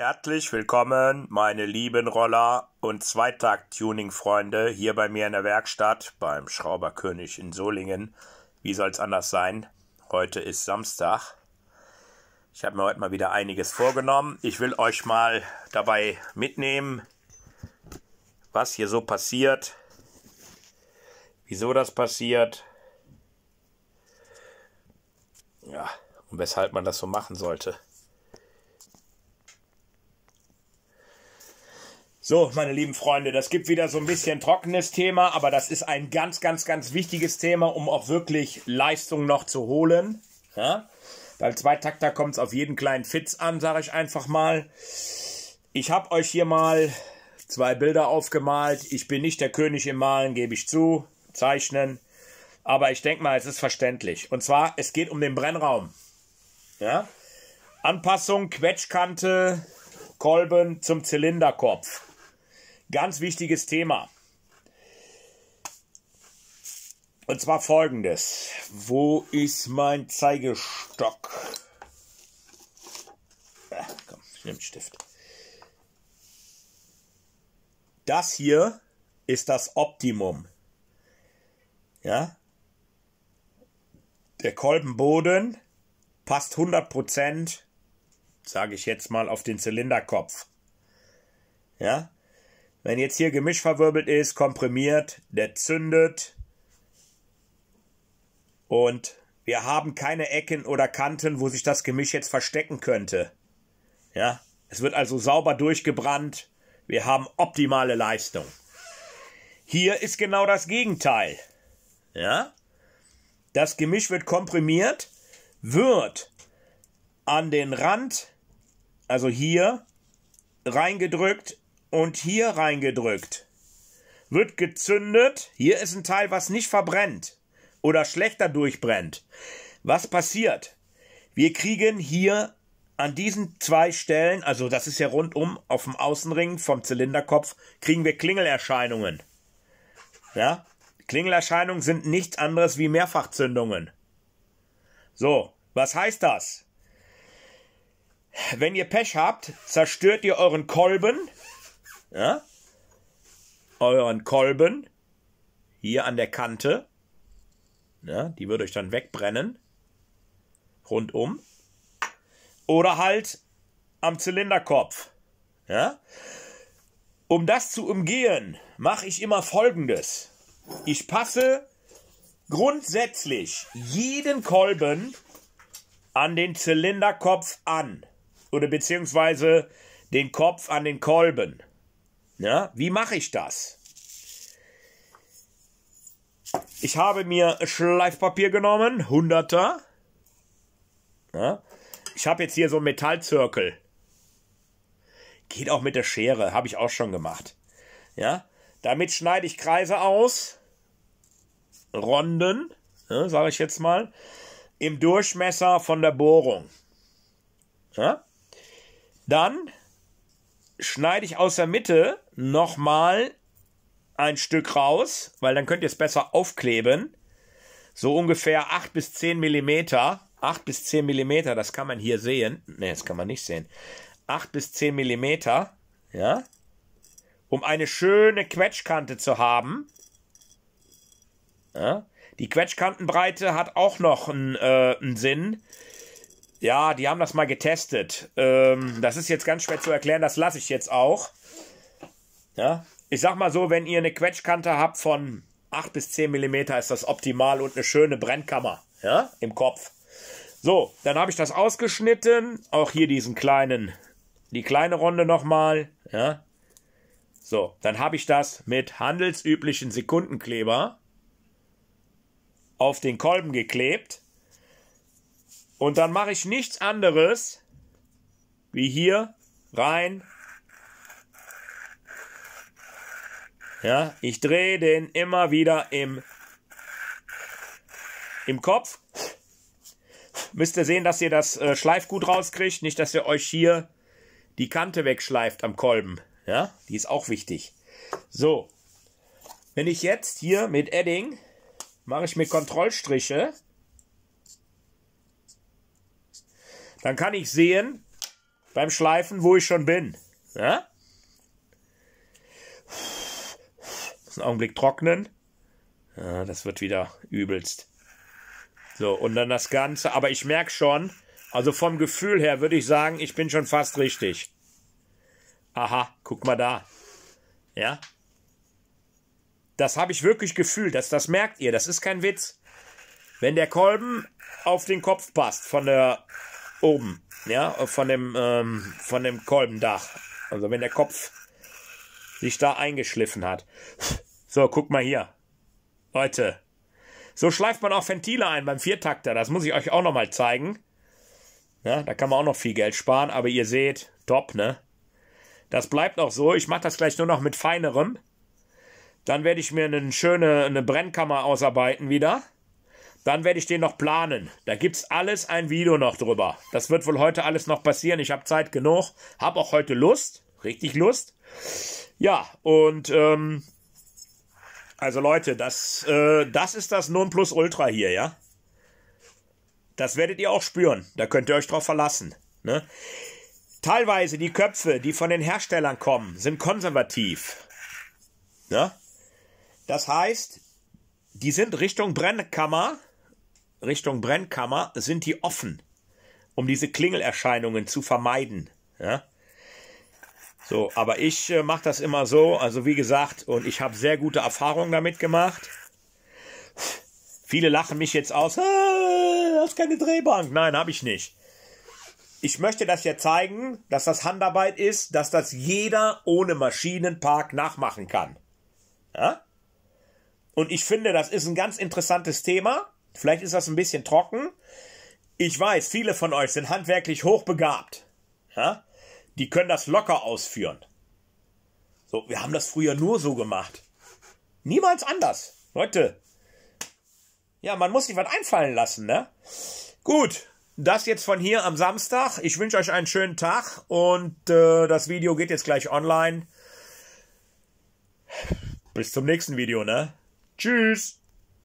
Herzlich willkommen, meine lieben Roller und Zweitakt-Tuning-Freunde hier bei mir in der Werkstatt beim Schrauberkönig in Solingen. Wie soll es anders sein? Heute ist Samstag. Ich habe mir heute mal wieder einiges vorgenommen. Ich will euch mal dabei mitnehmen, was hier so passiert, wieso das passiert, ja, und weshalb man das so machen sollte. So, meine lieben Freunde, das gibt wieder so ein bisschen trockenes Thema, aber das ist ein ganz, ganz, ganz wichtiges Thema, um auch wirklich Leistung noch zu holen. Ja? Beim Zweitakter kommt es auf jeden kleinen Fitz an, sage ich einfach mal. Ich habe euch hier mal zwei Bilder aufgemalt. Ich bin nicht der König im Malen, gebe ich zu, zeichnen. Aber ich denke mal, es ist verständlich. Und zwar, es geht um den Brennraum. Ja? Anpassung, Quetschkante, Kolben zum Zylinderkopf. Ganz wichtiges Thema. Und zwar folgendes. Wo ist mein Zeigestock? Ach, komm, ich nehme Stift. Das hier ist das Optimum. Ja? Der Kolbenboden passt 100%, sage ich jetzt mal, auf den Zylinderkopf. Ja? Wenn jetzt hier Gemisch verwirbelt ist, komprimiert, der zündet. Und wir haben keine Ecken oder Kanten, wo sich das Gemisch jetzt verstecken könnte. Ja, es wird also sauber durchgebrannt. Wir haben optimale Leistung. Hier ist genau das Gegenteil. Ja? Das Gemisch wird komprimiert, wird an den Rand, also hier, reingedrückt, und hier reingedrückt. Wird gezündet, hier ist ein Teil, was nicht verbrennt oder schlechter durchbrennt. Was passiert? Wir kriegen hier an diesen zwei Stellen, also das ist ja rundum auf dem Außenring vom Zylinderkopf, kriegen wir Klingelerscheinungen. Ja? Klingelerscheinungen sind nichts anderes wie Mehrfachzündungen. So, was heißt das? Wenn ihr Pech habt, zerstört ihr euren Kolben, ja, euren Kolben hier an der Kante, ja, ne? die würde euch dann wegbrennen, rundum, oder halt am Zylinderkopf. Ja? Um das zu umgehen, mache ich immer Folgendes. Ich passe grundsätzlich jeden Kolben an den Zylinderkopf an oder beziehungsweise den Kopf an den Kolben. Ja, ne? wie mache ich das? Ich habe mir Schleifpapier genommen, 100er. Ja, ne? ich habe jetzt hier so einen Metallzirkel. Geht auch mit der Schere, habe ich auch schon gemacht. Ja, damit schneide ich Kreise aus, Ronden, ja, ne, sage ich jetzt mal, im Durchmesser von der Bohrung. Ja? Dann schneide ich aus der Mitte nochmal ein Stück raus, weil dann könnt ihr es besser aufkleben. So ungefähr 8 bis 10 Millimeter. 8 bis 10 Millimeter, das kann man hier sehen. Ne, das kann man nicht sehen. 8 bis 10 Millimeter, ja, um eine schöne Quetschkante zu haben. Ja, die Quetschkantenbreite hat auch noch einen, äh, einen Sinn. Ja, die haben das mal getestet. Ähm, das ist jetzt ganz schwer zu erklären, das lasse ich jetzt auch. Ja, ich sag mal so, wenn ihr eine Quetschkante habt von 8 bis 10 mm, ist das optimal und eine schöne Brennkammer ja, im Kopf. So, dann habe ich das ausgeschnitten. Auch hier diesen kleinen, die kleine Runde nochmal. Ja. So, dann habe ich das mit handelsüblichen Sekundenkleber auf den Kolben geklebt. Und dann mache ich nichts anderes, wie hier rein. Ja, ich drehe den immer wieder im, im Kopf. Müsst ihr sehen, dass ihr das äh, Schleifgut rauskriegt. Nicht, dass ihr euch hier die Kante wegschleift am Kolben. Ja, die ist auch wichtig. So. Wenn ich jetzt hier mit Edding mache ich mir Kontrollstriche Dann kann ich sehen beim Schleifen, wo ich schon bin. Ja? Einen Augenblick trocknen. Ja, das wird wieder übelst. So, und dann das Ganze. Aber ich merke schon, also vom Gefühl her würde ich sagen, ich bin schon fast richtig. Aha, guck mal da. Ja? Das habe ich wirklich gefühlt. Das, das merkt ihr. Das ist kein Witz. Wenn der Kolben auf den Kopf passt von der oben, ja, von dem, ähm, von dem Kolbendach. Also wenn der Kopf sich da eingeschliffen hat. So, guck mal hier. Leute. So schleift man auch Ventile ein beim Viertakter. Das muss ich euch auch nochmal zeigen. Ja, da kann man auch noch viel Geld sparen, aber ihr seht, top, ne? Das bleibt auch so. Ich mache das gleich nur noch mit feinerem. Dann werde ich mir eine schöne eine Brennkammer ausarbeiten wieder. Dann werde ich den noch planen. Da gibt es alles ein Video noch drüber. Das wird wohl heute alles noch passieren. Ich habe Zeit genug. Habe auch heute Lust. Richtig Lust. Ja, und ähm, also Leute, das, äh, das ist das Nonplusultra hier, ja? Das werdet ihr auch spüren. Da könnt ihr euch drauf verlassen. Ne? Teilweise die Köpfe, die von den Herstellern kommen, sind konservativ. Ne? Das heißt, die sind Richtung Brennkammer Richtung Brennkammer sind die offen, um diese Klingelerscheinungen zu vermeiden. Ja? So, aber ich äh, mache das immer so, also wie gesagt, und ich habe sehr gute Erfahrungen damit gemacht. Viele lachen mich jetzt aus, äh, hast keine Drehbank. Nein, habe ich nicht. Ich möchte das ja zeigen, dass das Handarbeit ist, dass das jeder ohne Maschinenpark nachmachen kann. Ja? Und ich finde, das ist ein ganz interessantes Thema. Vielleicht ist das ein bisschen trocken. Ich weiß, viele von euch sind handwerklich hochbegabt. Ja? Die können das locker ausführen. So, wir haben das früher nur so gemacht. Niemals anders. Leute. Ja, man muss sich was einfallen lassen, ne? Gut, das jetzt von hier am Samstag. Ich wünsche euch einen schönen Tag und äh, das Video geht jetzt gleich online. Bis zum nächsten Video, ne? Tschüss.